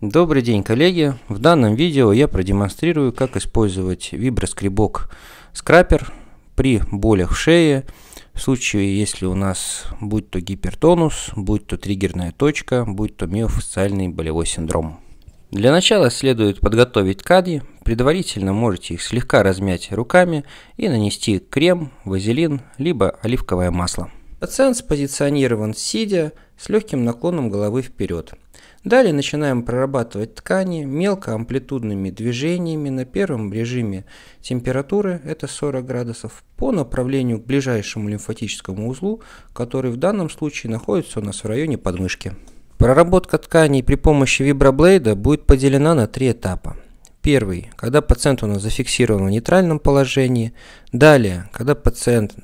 Добрый день, коллеги! В данном видео я продемонстрирую, как использовать виброскребок скрапер при болях в шее, в случае, если у нас будь то гипертонус, будь то триггерная точка, будь то миофасциальный болевой синдром. Для начала следует подготовить ткани, предварительно можете их слегка размять руками и нанести крем, вазелин, либо оливковое масло. Пациент спозиционирован сидя с легким наклоном головы вперед – Далее начинаем прорабатывать ткани мелкоамплитудными движениями на первом режиме температуры, это 40 градусов, по направлению к ближайшему лимфатическому узлу, который в данном случае находится у нас в районе подмышки. Проработка тканей при помощи виброблейда будет поделена на три этапа. Первый, когда пациент у нас зафиксирован в нейтральном положении. Далее, когда пациент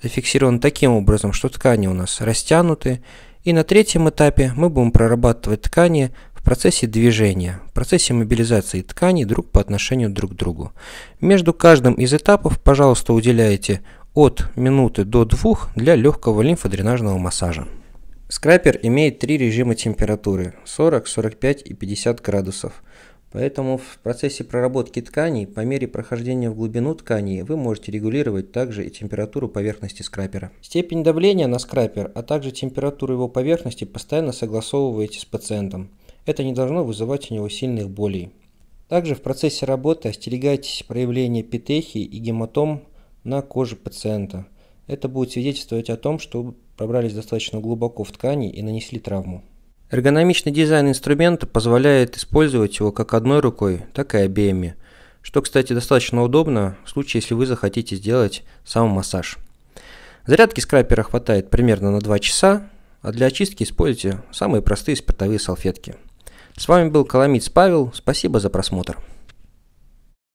зафиксирован таким образом, что ткани у нас растянуты и на третьем этапе мы будем прорабатывать ткани в процессе движения, в процессе мобилизации тканей друг по отношению друг к другу. Между каждым из этапов, пожалуйста, уделяйте от минуты до двух для легкого лимфодренажного массажа. Скрапер имеет три режима температуры – 40, 45 и 50 градусов. Поэтому в процессе проработки тканей, по мере прохождения в глубину тканей, вы можете регулировать также и температуру поверхности скрапера. Степень давления на скрапер, а также температуру его поверхности постоянно согласовываете с пациентом. Это не должно вызывать у него сильных болей. Также в процессе работы остерегайтесь проявления петехии и гематом на коже пациента. Это будет свидетельствовать о том, что пробрались достаточно глубоко в ткани и нанесли травму. Эргономичный дизайн инструмента позволяет использовать его как одной рукой, так и обеими, что, кстати, достаточно удобно в случае, если вы захотите сделать сам массаж. Зарядки скрапера хватает примерно на 2 часа, а для очистки используйте самые простые спиртовые салфетки. С вами был Коломиц Павел, спасибо за просмотр.